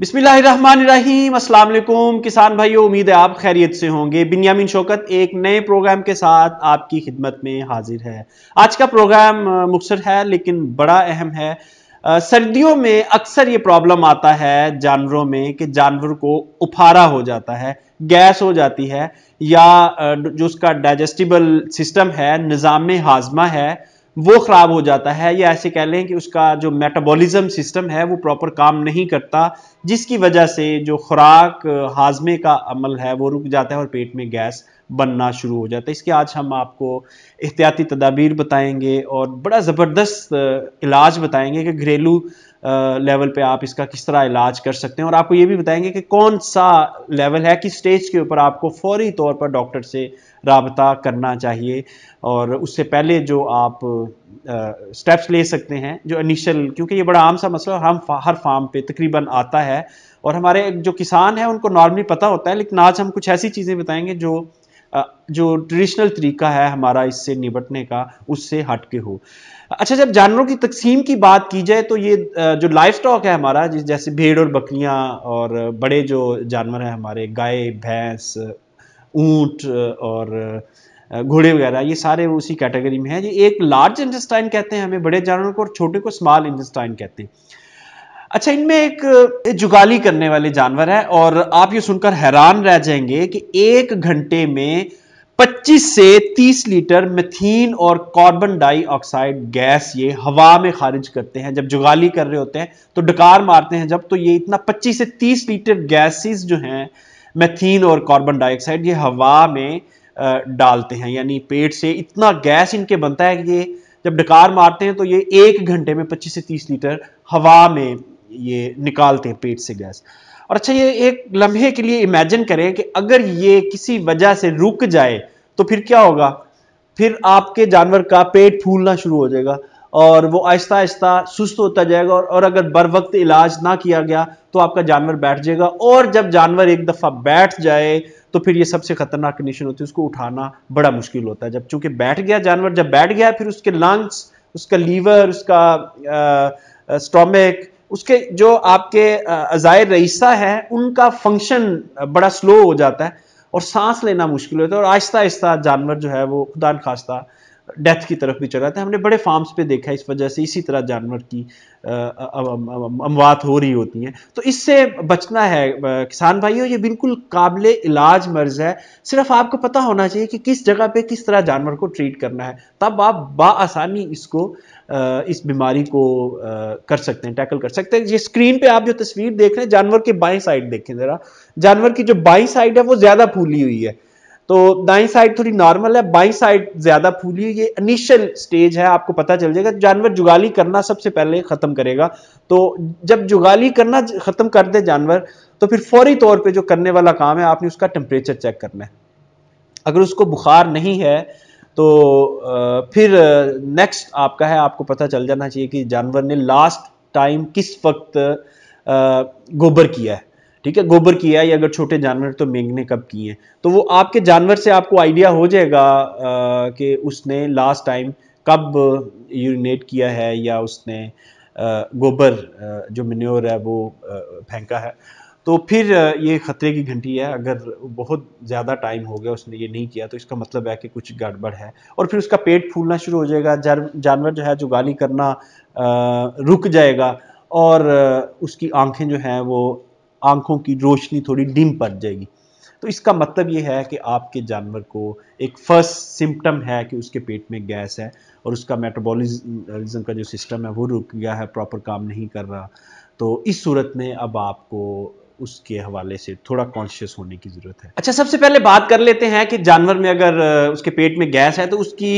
बिस्मिल अस्सलाम वालेकुम किसान भाइयों उम्मीद है आप खैरियत से होंगे बिन्यामीन शौकत एक नए प्रोग्राम के साथ आपकी खिदमत में हाजिर है आज का प्रोग्राम मुखसर है लेकिन बड़ा अहम है सर्दियों में अक्सर ये प्रॉब्लम आता है जानवरों में कि जानवर को उफारा हो जाता है गैस हो जाती है या जो उसका डाइजेस्टिबल सिस्टम है निज़ाम हाजमा है वो ख़राब हो जाता है या ऐसे कह लें कि उसका जो मेटाबॉलिज्म सिस्टम है वो प्रॉपर काम नहीं करता जिसकी वजह से जो खुराक हाजमे का अमल है वो रुक जाता है और पेट में गैस बनना शुरू हो जाता है इसके आज हम आपको एहतियाती तदाबीर बताएंगे और बड़ा ज़बरदस्त इलाज बताएंगे कि घरेलू लेवल पे आप इसका किस तरह इलाज कर सकते हैं और आपको ये भी बताएंगे कि कौन सा लेवल है किस स्टेज के ऊपर आपको फौरी तौर पर डॉक्टर से रबता करना चाहिए और उससे पहले जो आप स्टेप्स ले सकते हैं जो इनिशियल क्योंकि ये बड़ा आम सा मसला हम हर फार्म पे तकरीबन आता है और हमारे जो किसान हैं उनको नॉर्मली पता होता है लेकिन आज हम कुछ ऐसी चीज़ें बताएंगे जो जो ट्रेडिशनल तरीका है हमारा इससे निपटने का उससे हट के हो अच्छा जब जानवरों की तकसीम की बात की जाए तो ये जो लाइफ स्टॉक है हमारा जैसे भेड़ और बकरियाँ और बड़े जो जानवर हैं हमारे गाय भैंस ऊंट और घोड़े वगैरह ये सारे उसी कैटेगरी में हैं ये एक लार्ज इंटेस्टाइन कहते हैं हमें बड़े जानवरों को और छोटे को स्मॉल इंटेस्टाइन कहते हैं अच्छा इनमें एक जुगाली करने वाले जानवर है और आप ये सुनकर हैरान रह जाएंगे कि एक घंटे में 25 से 30 लीटर मेथीन और कार्बन डाइऑक्साइड गैस ये हवा में खारिज करते हैं जब जुगाली कर रहे होते हैं तो डकार मारते हैं जब तो ये इतना 25 से 30 लीटर गैसेस जो हैं मेथीन और कार्बन डाइऑक्साइड ये हवा में डालते हैं यानी पेट से इतना गैस इनके बनता है कि ये जब डकार मारते हैं तो ये एक घंटे में 25 से 30 लीटर हवा में ये निकालते हैं पेट से गैस और अच्छा ये एक लम्हे के लिए इमेजिन करें कि अगर ये किसी वजह से रुक जाए तो फिर क्या होगा फिर आपके जानवर का पेट फूलना शुरू हो जाएगा और वो आहिस्ता आहिस्ता सुस्त होता जाएगा और, अगर बर वक्त इलाज ना किया गया तो आपका जानवर बैठ जाएगा और जब जानवर एक दफ़ा बैठ जाए तो फिर ये सबसे खतरनाक कंडीशन होती है उसको उठाना बड़ा मुश्किल होता है जब चूंकि बैठ गया जानवर जब बैठ गया फिर उसके लंग्स उसका लीवर उसका स्टोमिक उसके जो आपके अजायर रईसा है उनका फंक्शन बड़ा स्लो हो जाता है और सांस लेना मुश्किल होता है और आहिस्ता आहिस्ता जानवर जो है वो खुदा खास्ता डेथ की तरफ भी चला था हमने बड़े फार्म्स पे देखा है इस वजह से इसी तरह जानवर की अमवात हो रही होती हैं तो इससे बचना है किसान भाइयों ये बिल्कुल काबिल इलाज मर्ज है सिर्फ आपको पता होना चाहिए कि किस जगह पे किस तरह जानवर को ट्रीट करना है तब आप बासानी इसको इस बीमारी को कर सकते हैं टैकल कर सकते हैं ये स्क्रीन पे आप जो तस्वीर देख रहे हैं जानवर के बाएं साइड देखें ज़रा जानवर की जो बाई साइड है वो ज़्यादा फूली हुई है तो दाई साइड थोड़ी नॉर्मल है बाई साइड ज्यादा फूली ये इनिशियल स्टेज है आपको पता चल जाएगा जानवर जुगाली करना सबसे पहले खत्म करेगा तो जब जुगाली करना खत्म कर दे जानवर तो फिर फौरी तौर पे जो करने वाला काम है आपने उसका टेम्परेचर चेक करना है अगर उसको बुखार नहीं है तो फिर नेक्स्ट आपका है आपको पता चल जाना चाहिए कि जानवर ने लास्ट टाइम किस वक्त गोबर किया है ठीक है गोबर किया है या अगर छोटे जानवर तो मेघने कब किए हैं तो वो आपके जानवर से आपको आइडिया हो जाएगा कि उसने लास्ट टाइम कब यूरिनेट किया है या उसने गोबर जो मेन्योर है वो फेंका है तो फिर ये ख़तरे की घंटी है अगर बहुत ज़्यादा टाइम हो गया उसने ये नहीं किया तो इसका मतलब है कि कुछ गड़बड़ है और फिर उसका पेट फूलना शुरू हो जाएगा जानवर जो है जो गाली करना रुक जाएगा और उसकी आंखें जो हैं वो आंखों की रोशनी थोड़ी डिम पड़ जाएगी तो इसका मतलब ये है कि आपके जानवर को एक फर्स्ट सिम्टम है कि उसके पेट में गैस है और उसका मेटाबॉलिज्म का जो सिस्टम है वो रुक गया है प्रॉपर काम नहीं कर रहा तो इस सूरत में अब आपको उसके हवाले से थोड़ा कॉन्शियस होने की ज़रूरत है अच्छा सबसे पहले बात कर लेते हैं कि जानवर में अगर उसके पेट में गैस है तो उसकी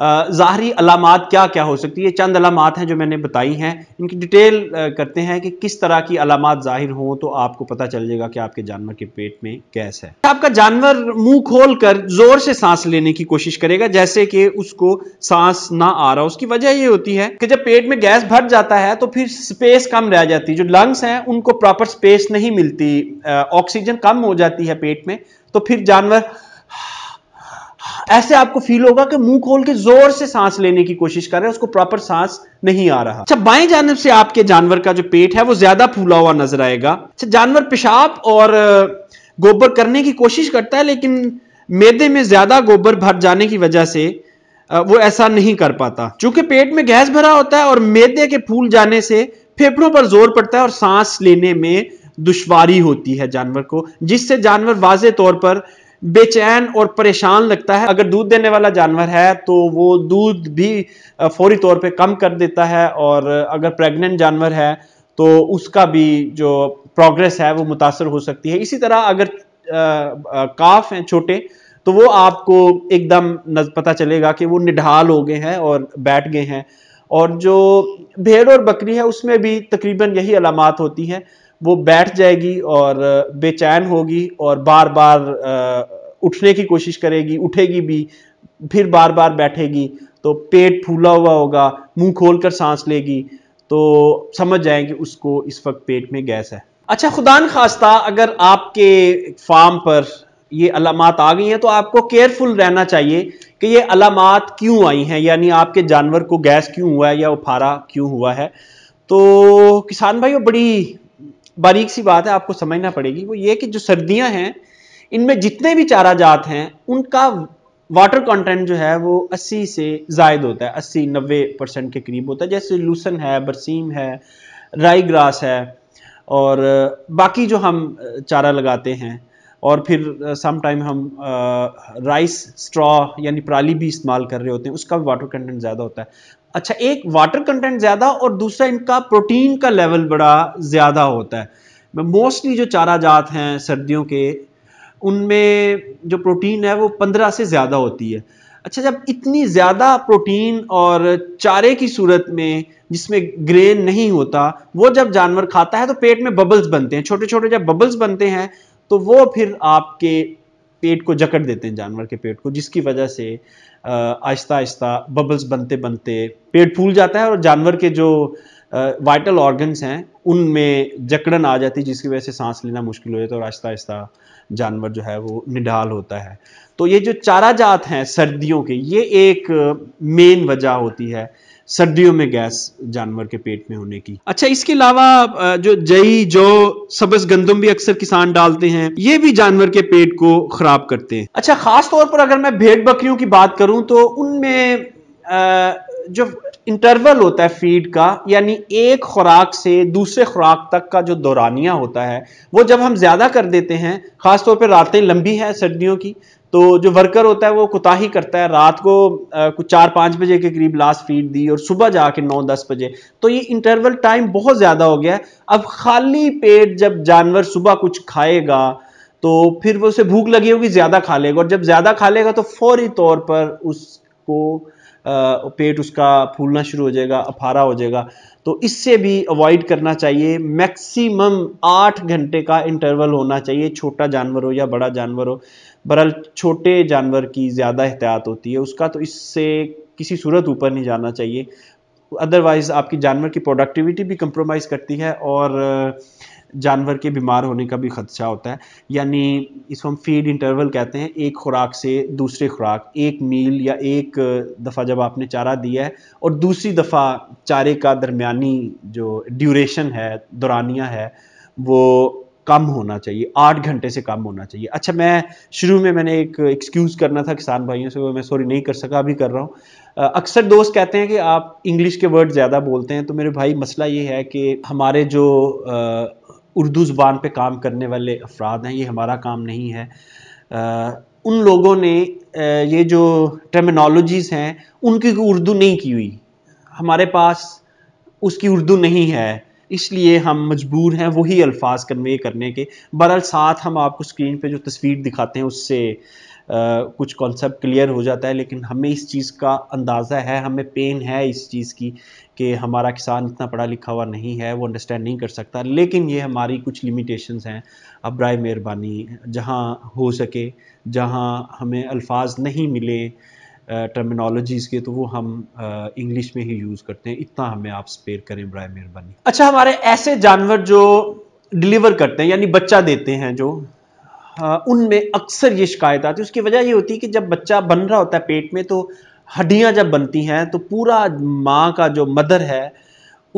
ज़ाहरी अलामत क्या क्या हो सकती है चंद अलामत हैं जो मैंने बताई हैं इनकी डिटेल करते हैं कि किस तरह की अलामत ज़ाहिर हों तो आपको पता चल जाएगा कि आपके जानवर के पेट में गैस है आपका जानवर मुंह खोल कर ज़ोर से सांस लेने की कोशिश करेगा जैसे कि उसको सांस ना आ रहा उसकी वजह ये होती है कि जब पेट में गैस भर जाता है तो फिर स्पेस कम रह जाती है जो लंग्स हैं उनको प्रॉपर स्पेस नहीं मिलती ऑक्सीजन कम हो जाती है पेट में तो फिर जानवर ऐसे आपको फील होगा कि मुंह खोल के जोर से सांस लेने की कोशिश कर रहे हैं उसको प्रॉपर सांस नहीं आ रहा अच्छा बाएं जानब से आपके जानवर का जो पेट है वो ज्यादा फूला हुआ नजर आएगा अच्छा जानवर पेशाब और गोबर करने की कोशिश करता है लेकिन मेदे में ज्यादा गोबर भर जाने की वजह से वो ऐसा नहीं कर पाता चूंकि पेट में गैस भरा होता है और मेदे के फूल जाने से फेफड़ों पर जोर पड़ता है और सांस लेने में दुश्वारी होती है जानवर को जिससे जानवर वाजे तौर पर बेचैन और परेशान लगता है अगर दूध देने वाला जानवर है तो वो दूध भी फौरी तौर पे कम कर देता है और अगर प्रेग्नेंट जानवर है तो उसका भी जो प्रोग्रेस है वो मुतासर हो सकती है इसी तरह अगर काफ हैं छोटे तो वो आपको एकदम पता चलेगा कि वो निढाल हो गए हैं और बैठ गए हैं और जो भेड़ और बकरी है उसमें भी तकरीबन यही अलामत होती हैं वो बैठ जाएगी और बेचैन होगी और बार बार उठने की कोशिश करेगी उठेगी भी फिर बार बार बैठेगी तो पेट फूला हुआ होगा मुंह खोल कर सांस लेगी तो समझ जाएंगे उसको इस वक्त पेट में गैस है अच्छा खुदा खास्ता अगर आपके फार्म पर ये अलामत आ गई हैं तो आपको केयरफुल रहना चाहिए कि ये अलामत क्यों आई हैं यानी आपके जानवर को गैस क्यों हुआ है या उफारा क्यों हुआ है तो किसान भाई वो बड़ी बारीक सी बात है आपको समझना पड़ेगी वो ये कि जो सर्दियां हैं इनमें जितने भी चारा जात हैं उनका वाटर कंटेंट जो है वो 80 से जायद होता है 80 नब्बे परसेंट के करीब होता है जैसे लूसन है बरसीम है राई ग्रास है और बाकी जो हम चारा लगाते हैं और फिर सम टाइम हम आ, राइस स्ट्रॉ यानी पराली भी इस्तेमाल कर रहे होते हैं उसका भी वाटर कंटेंट ज़्यादा होता है अच्छा एक वाटर कंटेंट ज़्यादा और दूसरा इनका प्रोटीन का लेवल बड़ा ज़्यादा होता है मोस्टली जो चारा जात हैं सर्दियों के उनमें जो प्रोटीन है वो पंद्रह से ज़्यादा होती है अच्छा जब इतनी ज़्यादा प्रोटीन और चारे की सूरत में जिसमें ग्रेन नहीं होता वो जब जानवर खाता है तो पेट में बबल्स बनते हैं छोटे छोटे जब बबल्स बनते हैं तो वो फिर आपके पेट को जकड़ देते हैं जानवर के पेट को जिसकी वजह से आहिस्ता आहिस्ता बबल्स बनते बनते पेट फूल जाता है और जानवर के जो वाइटल ऑर्गन्स हैं उनमें जकड़न आ जाती है जिसकी वजह से सांस लेना मुश्किल हो जाता है और आहिस्ता आहिस्ता जानवर जो है वो निडाल होता है तो ये जो चारा जात हैं सर्दियों के ये एक मेन वजह होती है सर्दियों में गैस जानवर के पेट में होने की अच्छा इसके अलावा जो जई जो सबस गंदम भी अक्सर किसान डालते हैं ये भी जानवर के पेट को खराब करते हैं अच्छा खास तौर पर अगर मैं भेड़ बकरियों की बात करूं तो उनमें जो इंटरवल होता है फीड का यानी एक खुराक से दूसरे खुराक तक का जो दौरानिया होता है वो जब हम ज़्यादा कर देते हैं ख़ासतौर पर रातें लंबी है सर्दियों की तो जो वर्कर होता है वो कुताही करता है रात को आ, कुछ चार पाँच बजे के करीब लास्ट फीड दी और सुबह जाके नौ दस बजे तो ये इंटरवल टाइम बहुत ज़्यादा हो गया है अब खाली पेट जब जानवर सुबह कुछ खाएगा तो फिर वो उसे भूख लगी होगी ज़्यादा खा लेगा और जब ज़्यादा खा लेगा तो फौरी तौर पर उसको आ, पेट उसका फूलना शुरू हो जाएगा अफारा हो जाएगा तो इससे भी अवॉइड करना चाहिए मैक्सिमम आठ घंटे का इंटरवल होना चाहिए छोटा जानवर हो या बड़ा जानवर हो बहरहाल छोटे जानवर की ज़्यादा एहतियात होती है उसका तो इससे किसी सूरत ऊपर नहीं जाना चाहिए अदरवाइज़ आपकी जानवर की प्रोडक्टिविटी भी कंप्रोमाइज़ करती है और जानवर के बीमार होने का भी खदशा होता है यानी इसको हम फीड इंटरवल कहते हैं एक खुराक से दूसरे खुराक एक मील या एक दफ़ा जब आपने चारा दिया है और दूसरी दफ़ा चारे का दरमिया जो ड्यूरेशन है दौरानिया है वो कम होना चाहिए आठ घंटे से कम होना चाहिए अच्छा मैं शुरू में मैंने एक एक्सक्यूज़ करना था किसान भाइयों से मैं सॉरी नहीं कर सका अभी कर रहा हूँ अक्सर दोस्त कहते हैं कि आप इंग्लिश के वर्ड ज़्यादा बोलते हैं तो मेरे भाई मसला ये है कि हमारे जो उर्दू ज़ुबान पे काम करने वाले अफराद हैं ये हमारा काम नहीं है आ, उन लोगों ने ये जो टर्मिनोलॉजीज़ हैं उनकी उर्दू नहीं की हुई हमारे पास उसकी उर्दू नहीं है इसलिए हम मजबूर हैं वही अल्फाज कन्वे करने के बहरहाल साथ हम आपको स्क्रीन पे जो तस्वीर दिखाते हैं उससे आ, कुछ कॉन्सेप्ट क्लियर हो जाता है लेकिन हमें इस चीज़ का अंदाज़ा है हमें पेन है इस चीज़ की कि हमारा किसान इतना पढ़ा लिखा हुआ नहीं है वो अंडरस्टैंड नहीं कर सकता लेकिन ये हमारी कुछ लिमिटेशंस हैं अब बर मेहरबानी जहाँ हो सके जहाँ हमें अल्फाज नहीं मिले टर्मिनोलॉजीज़ के तो वो हम इंग्लिश में ही यूज़ करते हैं इतना हमें आप स्पेयर करें बर मेहरबानी अच्छा हमारे ऐसे जानवर जो डिलीवर करते हैं यानी बच्चा देते हैं जो उनमें अक्सर ये शिकायत आती है उसकी वजह ये होती है कि जब बच्चा बन रहा होता है पेट में तो हड्डियाँ जब बनती हैं तो पूरा माँ का जो मदर है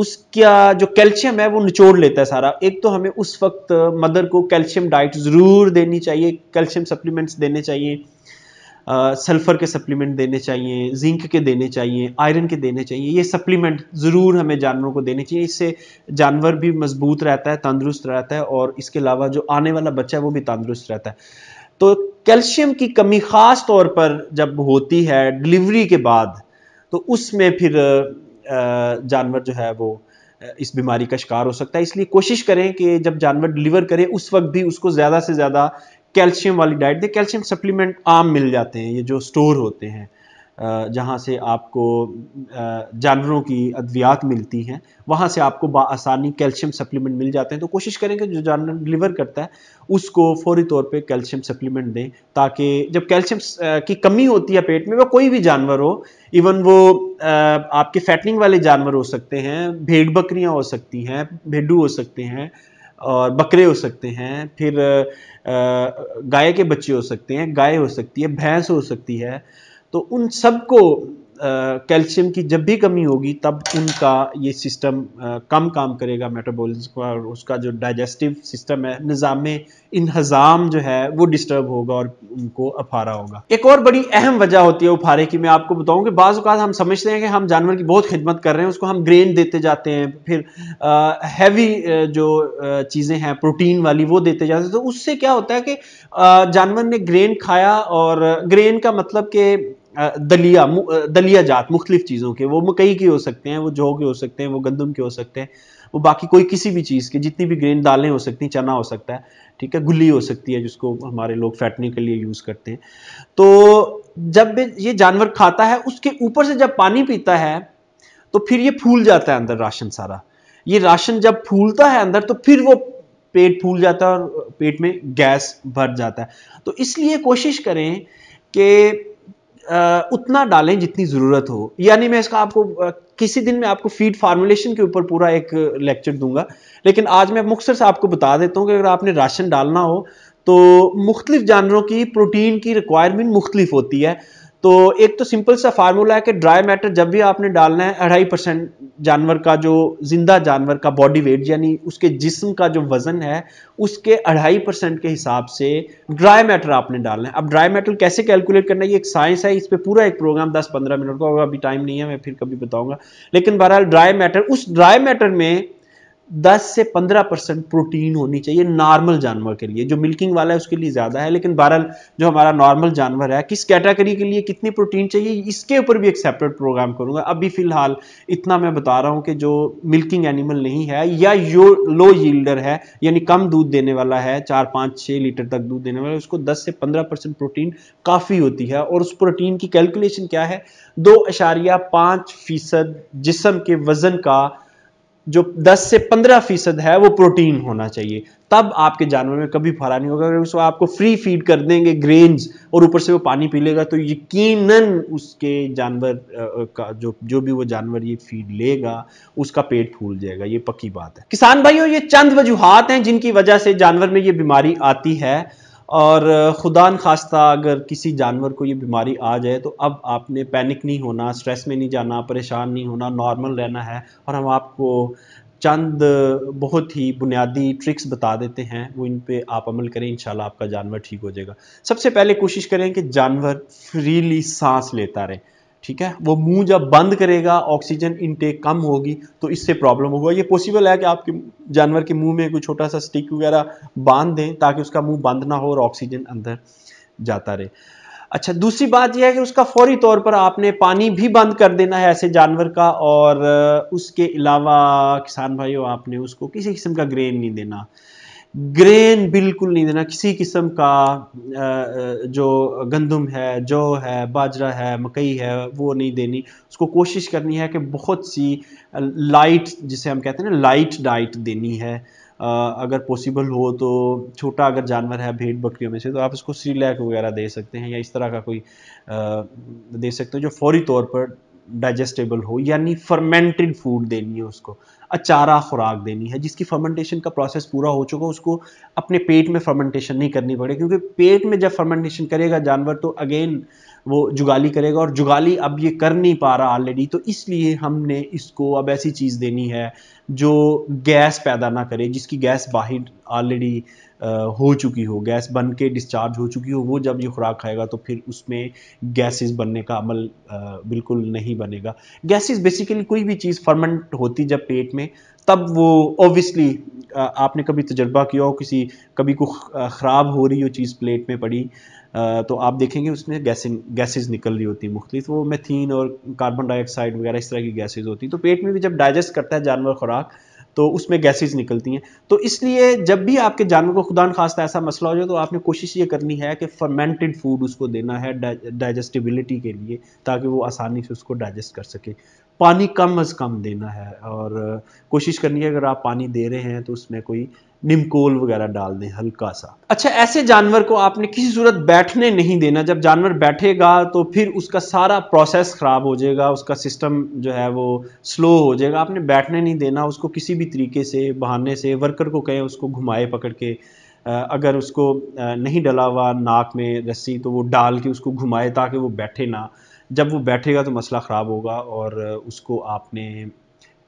उसका जो कैल्शियम है वो निचोड़ लेता है सारा एक तो हमें उस वक्त मदर को कैल्शियम डाइट ज़रूर देनी चाहिए कैल्शियम सप्लीमेंट्स देने चाहिए सल्फ़र के सप्लीमेंट देने चाहिए जिंक के देने चाहिए आयरन के देने चाहिए ये सप्लीमेंट ज़रूर हमें जानवरों को देने चाहिए इससे जानवर भी मजबूत रहता है तंदुरुस्त रहता है और इसके अलावा जो आने वाला बच्चा है वो भी तंदुरुस्त रहता है तो कैल्शियम की कमी ख़ास तौर पर जब होती है डिलीवरी के बाद तो उसमें फिर जानवर जो है वो इस बीमारी का शिकार हो सकता है इसलिए कोशिश करें कि जब जानवर डिलीवर करें उस वक्त भी उसको ज़्यादा से ज़्यादा कैल्शियम वाली डाइट दें कैल्शियम सप्लीमेंट आम मिल जाते हैं ये जो स्टोर होते हैं जहाँ से आपको जानवरों की अद्वियात मिलती हैं वहाँ से आपको बसानी कैल्शियम सप्लीमेंट मिल जाते हैं तो कोशिश करें कि जो जानवर डिलीवर करता है उसको फौरी तौर पे कैल्शियम सप्लीमेंट दें ताकि जब कैल्शियम की कमी होती है पेट में वो कोई भी जानवर हो इवन वो आपके फैटनिंग वाले जानवर हो सकते हैं भेड़ बकरियाँ हो सकती हैं भेडू हो सकते हैं और बकरे हो सकते हैं फिर गाय के बच्चे हो सकते हैं गाय हो सकती है भैंस हो सकती है तो उन सबको कैल्शियम की जब भी कमी होगी तब उनका ये सिस्टम कम काम करेगा मेटाबॉलिज्म का और उसका जो डाइजेस्टिव सिस्टम है निज़ाम इन्हज़ाम जो है वो डिस्टर्ब होगा और उनको अफारा होगा एक और बड़ी अहम वजह होती है उफारे की मैं आपको बताऊं कि बाज़ अवत हम समझते हैं कि हम जानवर की बहुत खिदमत कर रहे हैं उसको हम ग्रेन देते जाते हैं फिर हैवी जो चीज़ें हैं प्रोटीन वाली वो देते जाते हैं तो उससे क्या होता है कि जानवर ने ग्रेन खाया और ग्रेन का मतलब कि दलिया दलिया जात मुख्तलिफ चीज़ों के वो मकई के हो सकते हैं वो जौ के हो सकते हैं वो गंदम के हो सकते हैं वो बाकी कोई किसी भी चीज़ के जितनी भी ग्रेन दालें हो सकती हैं चना हो सकता है ठीक है गुल्ली हो सकती है जिसको हमारे लोग फैटने के लिए यूज़ करते हैं तो जब ये जानवर खाता है उसके ऊपर से जब पानी पीता है तो फिर ये फूल जाता है अंदर राशन सारा ये राशन जब फूलता है अंदर तो फिर वो पेट फूल जाता है और पेट में गैस भर जाता है तो इसलिए कोशिश करें कि उतना डालें जितनी ज़रूरत हो यानी मैं इसका आपको किसी दिन मैं आपको फीड फार्मूलेशन के ऊपर पूरा एक लेक्चर दूंगा लेकिन आज मैं मुख्तर से आपको बता देता हूँ कि अगर आपने राशन डालना हो तो मुख्तलिफ जानवरों की प्रोटीन की रिक्वायरमेंट मुख्तलिफ होती है तो एक तो सिंपल सा फार्मूला है कि ड्राई मैटर जब भी आपने डालना है अढ़ाई परसेंट जानवर का जो जिंदा जानवर का बॉडी वेट यानी उसके जिस्म का जो वज़न है उसके अढ़ाई परसेंट के हिसाब से ड्राई मैटर आपने डालना है अब ड्राई मैटर कैसे कैलकुलेट करना है ये एक साइंस है इस पर पूरा एक प्रोग्राम दस पंद्रह मिनट का होगा अभी टाइम नहीं है मैं फिर कभी बताऊंगा लेकिन बहरहाल ड्राई मैटर उस ड्राई मैटर में 10 से 15 परसेंट प्रोटीन होनी चाहिए नॉर्मल जानवर के लिए जो मिल्किंग वाला है उसके लिए ज़्यादा है लेकिन बहरहाल जो हमारा नॉर्मल जानवर है किस कैटेगरी के लिए कितनी प्रोटीन चाहिए इसके ऊपर भी एक सेपरेट प्रोग्राम करूँगा अभी फ़िलहाल इतना मैं बता रहा हूँ कि जो मिल्किंग एनिमल नहीं है या यो लो यील्डर है यानी कम दूध देने वाला है चार पाँच छः लीटर तक दूध देने वाला है उसको दस से पंद्रह परसेंट प्रोटीन काफ़ी होती है और उस प्रोटीन की कैलकुलेशन क्या है दो अशारिया पाँच फीसद जिसम के वज़न का जो 10 से 15 फीसद है वो प्रोटीन होना चाहिए तब आपके जानवर में कभी फरा नहीं होगा अगर उसको आपको फ्री फीड कर देंगे ग्रेन्स और ऊपर से वो पानी पी लेगा तो यकीनन उसके जानवर का जो जो भी वो जानवर ये फीड लेगा उसका पेट फूल जाएगा ये पक्की बात है किसान भाइयों ये चंद वजूहत हैं जिनकी वजह से जानवर में ये बीमारी आती है और ख़ुदा खास्ता अगर किसी जानवर को ये बीमारी आ जाए तो अब आपने पैनिक नहीं होना स्ट्रेस में नहीं जाना परेशान नहीं होना नॉर्मल रहना है और हम आपको चंद बहुत ही बुनियादी ट्रिक्स बता देते हैं वो इन पे आप अमल करें इंशाल्लाह आपका जानवर ठीक हो जाएगा सबसे पहले कोशिश करें कि जानवर फ्रीली सांस लेता रहे ठीक है वो मुंह जब बंद करेगा ऑक्सीजन इनटेक कम होगी तो इससे प्रॉब्लम होगा ये पॉसिबल है कि आपके जानवर के मुंह में कोई छोटा सा स्टिक वगैरह बांध दें ताकि उसका मुंह बंद ना हो और ऑक्सीजन अंदर जाता रहे अच्छा दूसरी बात यह है कि उसका फौरी तौर पर आपने पानी भी बंद कर देना है ऐसे जानवर का और उसके अलावा किसान भाइयों आपने उसको किसी किस्म का ग्रेन नहीं देना ग्रेन बिल्कुल नहीं देना किसी किस्म का जो गंदम है जौ है बाजरा है मकई है वो नहीं देनी उसको कोशिश करनी है कि बहुत सी लाइट जिसे हम कहते हैं ना लाइट डाइट देनी है अगर पॉसिबल हो तो छोटा अगर जानवर है भेड़ बकरियों में से तो आप उसको सीलैक वगैरह दे सकते हैं या इस तरह का कोई दे सकते हो जो फौरी तौर पर डाइजेस्टेबल हो यानी फर्मेंटेड फूड देनी है उसको अचारा खुराक देनी है जिसकी फर्मेंटेशन का प्रोसेस पूरा हो चुका उसको अपने पेट में फर्मेंटेशन नहीं करनी पड़े क्योंकि पेट में जब फर्मेंटेशन करेगा जानवर तो अगेन वो जुगाली करेगा और जुगाली अब ये कर नहीं पा रहा ऑलरेडी तो इसलिए हमने इसको अब ऐसी चीज़ देनी है जो गैस पैदा ना करे जिसकी गैस बाहर ऑलरेडी हो चुकी हो गैस बन के डिस्चार्ज हो चुकी हो वो जब ये खुराक खाएगा तो फिर उसमें गैसेस बनने का अमल बिल्कुल नहीं बनेगा गैसेस बेसिकली कोई भी चीज़ फर्मेंट होती जब पेट में तब वो ओबियसली आपने कभी तजर्बा किया हो किसी कभी को ख़राब हो रही हो चीज़ प्लेट में पड़ी तो आप देखेंगे उसमें गैसिंग गैसेज निकल रही होती हैं मुख्तलिफ वो मेथीन और कार्बन डाइऑक्साइड वगैरह इस तरह की गैसेज होती तो पेट में भी जब डाइजेस्ट करता है जानवर खुराक तो उसमें गैसेज निकलती हैं तो इसलिए जब भी आपके जानवर को खुदा खास्ता ऐसा मसला हो जाए तो आपने कोशिश ये करनी है कि फर्मेंटेड फूड उसको देना है डाइजेस्टिबिलिटी के लिए ताकि वो आसानी से उसको डाइजेस्ट कर सके पानी कम अज़ कम देना है और कोशिश करनी है अगर आप पानी दे रहे हैं तो उसमें कोई निमकोल वगैरह डाल दें हल्का सा अच्छा ऐसे जानवर को आपने किसी सूरत बैठने नहीं देना जब जानवर बैठेगा तो फिर उसका सारा प्रोसेस ख़राब हो जाएगा उसका सिस्टम जो है वो स्लो हो जाएगा आपने बैठने नहीं देना उसको किसी भी तरीके से बहाने से वर्कर को कहें उसको घुमाए पकड़ के अगर उसको नहीं डला हुआ नाक में रस्सी तो वो डाल के उसको घुमाए ताकि वो बैठे ना जब वो बैठेगा तो मसला ख़राब होगा और उसको आपने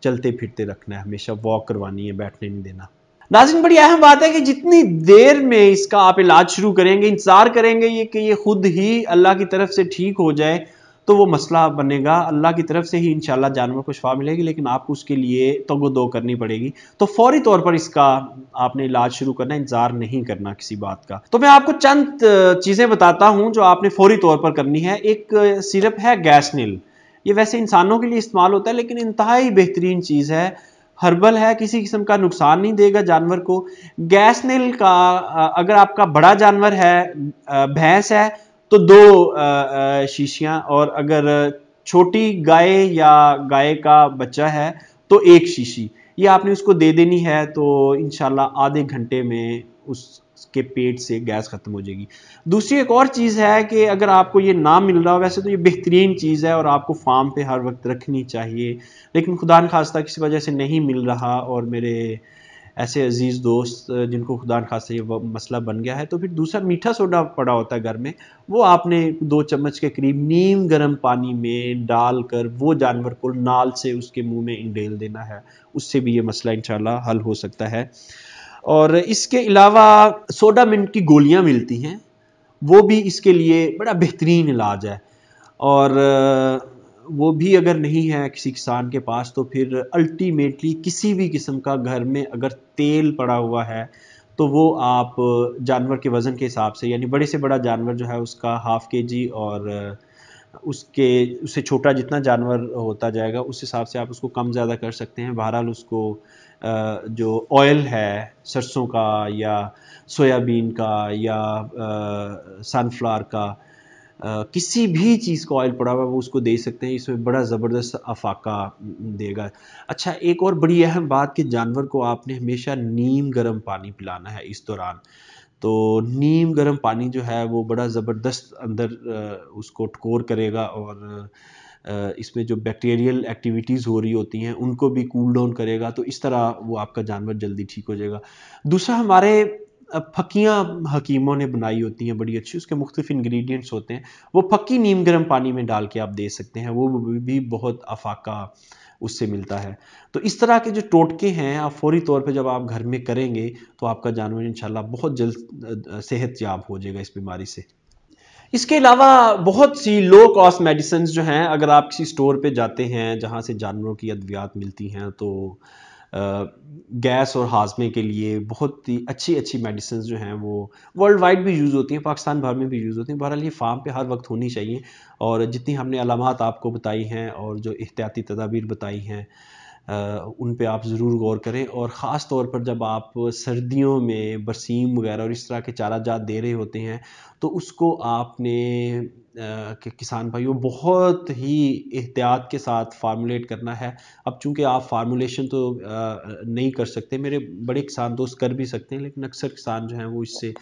चलते फिरते रखना है हमेशा वॉक करवानी है बैठने नहीं देना नाजिन बड़ी अहम बात है कि जितनी देर में इसका आप इलाज शुरू करेंगे इंतज़ार करेंगे ये कि ये खुद ही अल्लाह की तरफ से ठीक हो जाए तो वो मसला बनेगा अल्लाह की तरफ से ही इन जानवर को शफा मिलेगी लेकिन आपको उसके लिए तगो दो करनी पड़ेगी तो फौरी तौर पर इसका आपने इलाज शुरू करना इंतज़ार नहीं करना किसी बात का तो मैं आपको चंद चीज़ें बताता हूँ जो आपने फौरी तौर पर करनी है एक सिरप है गैसनिल ये वैसे इंसानों के लिए इस्तेमाल होता है लेकिन इंतहाई बेहतरीन चीज़ है हर्बल है किसी किस्म का नुकसान नहीं देगा जानवर को गैसनिल का अगर आपका बड़ा जानवर है भैंस है तो दो शीशियाँ और अगर छोटी गाय या गाय का बच्चा है तो एक शीशी ये आपने उसको दे देनी है तो इन आधे घंटे में उसके पेट से गैस ख़त्म हो जाएगी दूसरी एक और चीज़ है कि अगर आपको ये ना मिल रहा हो वैसे तो ये बेहतरीन चीज़ है और आपको फार्म पे हर वक्त रखनी चाहिए लेकिन खुदा खास्ता किसी वजह से नहीं मिल रहा और मेरे ऐसे अजीज़ दोस्त जिनको खुदा खासा ये मसला बन गया है तो फिर दूसरा मीठा सोडा पड़ा होता है घर में वो आपने दो चम्मच के करीब नीम गर्म पानी में डाल कर वो जानवर को नाल से उसके मुंह में इंडेल देना है उससे भी ये मसला इन हल हो सकता है और इसके अलावा सोडा मिंट की गोलियाँ मिलती हैं वो भी इसके लिए बड़ा बेहतरीन इलाज है और वो भी अगर नहीं है किसी किसान के पास तो फिर अल्टीमेटली किसी भी किस्म का घर में अगर तेल पड़ा हुआ है तो वो आप जानवर के वज़न के हिसाब से यानी बड़े से बड़ा जानवर जो है उसका हाफ़ के जी और उसके उससे छोटा जितना जानवर होता जाएगा उस हिसाब से आप उसको कम ज़्यादा कर सकते हैं बहरहाल उसको जो ऑयल है सरसों का या सोयाबीन का या सनफ्लावर का किसी भी चीज़ का ऑयल पड़ा हुआ वो उसको दे सकते हैं इसमें बड़ा ज़बरदस्त अफाका देगा अच्छा एक और बड़ी अहम बात कि जानवर को आपने हमेशा नीम गर्म पानी पिलाना है इस दौरान तो नीम गर्म पानी जो है वो बड़ा ज़बरदस्त अंदर उसको टकोर करेगा और इसमें जो बैक्टीरियल एक्टिविटीज़ हो रही होती हैं उनको भी कूल डाउन करेगा तो इस तरह वो आपका जानवर जल्दी ठीक हो जाएगा दूसरा हमारे फक्कियाँ हकीमों ने बनाई होती हैं बड़ी अच्छी उसके मुख्तफ इंग्रेडिएंट्स होते हैं वो पक्की नीम गर्म पानी में डाल के आप दे सकते हैं वो भी बहुत अफाका उससे मिलता है तो इस तरह के जो टोटके हैं आप फौरी तौर पे जब आप घर में करेंगे तो आपका जानवर इंशाल्लाह बहुत जल्द सेहत याब हो जाएगा इस बीमारी से इसके अलावा बहुत सी लो कॉस्ट मेडिसन जो हैं अगर आप किसी स्टोर पे जाते हैं जहाँ से जानवरों की अद्वियात मिलती हैं तो गैस और हाजमे के लिए बहुत ही अच्छी अच्छी मेडिसिन जो हैं वो वर्ल्ड वाइड भी यूज़ होती हैं पाकिस्तान भर में भी यूज़ होती हैं बहरहाल ये फार्म पे हर वक्त होनी चाहिए और जितनी हमने अलामत आपको बताई हैं और जो एहतियाती तदाबीर बताई हैं उन पे आप ज़रूर गौर करें और ख़ास तौर पर जब आप सर्दियों में बरसीम वगैरह और इस तरह के चारा जात दे रहे होते हैं तो उसको आपने के किसान भाइयों बहुत ही एहतियात के साथ फार्मूलेट करना है अब चूंकि आप फार्मूलेशन तो नहीं कर सकते मेरे बड़े किसान दोस्त कर भी सकते हैं लेकिन अक्सर किसान जो हैं वो इससे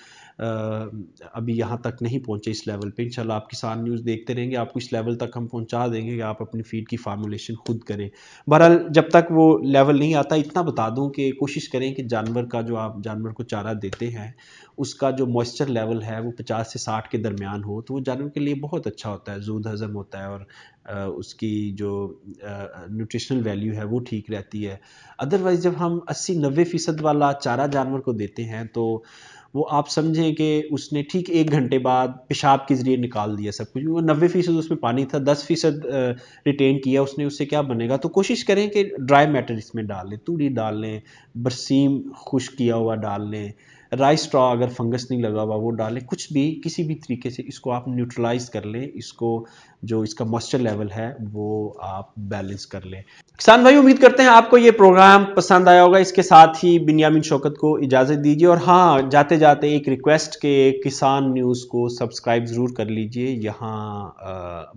अभी यहाँ तक नहीं पहुँचे इस लेवल पे इंशाल्लाह आप किसान न्यूज़ देखते रहेंगे आपको इस लेवल तक हम पहुँचा देंगे कि आप अपनी फीड की फार्मूलेशन खुद करें बहरहाल जब तक वो लेवल नहीं आता इतना बता दूँ कि कोशिश करें कि जानवर का जो आप जानवर को चारा देते हैं उसका जो मॉइस्चर लेवल है वो पचास 50 से साठ के दरमियान हो तो वो जानवर के लिए बहुत अच्छा होता है जूद हज़म होता है और उसकी जो न्यूट्रिशनल वैल्यू है वो ठीक रहती है अदरवाइज़ जब हम अस्सी नब्बे फ़ीसद वाला चारा जानवर को देते हैं तो वो आप समझें कि उसने ठीक एक घंटे बाद पेशाब के ज़रिए निकाल दिया सब कुछ वो नब्बे फ़ीसद उसमें पानी था दस फ़ीसद रिटेन किया उसने उससे क्या बनेगा तो कोशिश करें कि ड्राई मैटर इसमें डाल लें तूड़ी डाल लें बरसीम खुश किया हुआ डाल लें राइस स्ट्रॉ अगर फंगस नहीं लगा हुआ वो डालें कुछ भी किसी भी तरीके से इसको आप न्यूट्रलाइज कर लें इसको जो इसका मॉइस्चर लेवल है वो आप बैलेंस कर लें किसान भाई उम्मीद करते हैं आपको ये प्रोग्राम पसंद आया होगा इसके साथ ही बिन्यामिन शौकत को इजाज़त दीजिए और हाँ जाते जाते एक रिक्वेस्ट के किसान न्यूज़ को सब्सक्राइब ज़रूर कर लीजिए यहाँ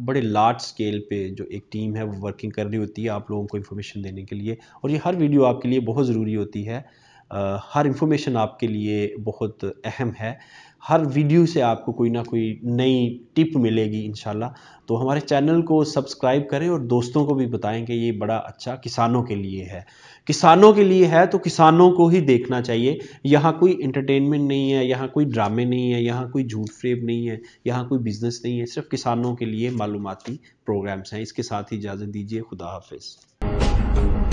बड़े लार्ज स्केल पे जो एक टीम है वो वर्किंग कर रही होती है आप लोगों को इन्फॉर्मेशन देने के लिए और ये हर वीडियो आपके लिए बहुत ज़रूरी होती है हर इंफॉर्मेशन आपके लिए बहुत अहम है हर वीडियो से आपको कोई ना कोई नई टिप मिलेगी इन तो हमारे चैनल को सब्सक्राइब करें और दोस्तों को भी बताएं कि ये बड़ा अच्छा किसानों के लिए है किसानों के लिए है तो किसानों को ही देखना चाहिए यहाँ कोई इंटरटेनमेंट नहीं है यहाँ कोई ड्रामे नहीं है यहाँ कोई झूठ फ्रेब नहीं है यहाँ कोई बिजनेस नहीं है सिर्फ किसानों के लिए मालूमती प्रोग्राम्स हैं इसके साथ ही इजाज़त दीजिए खुदा हाफिज़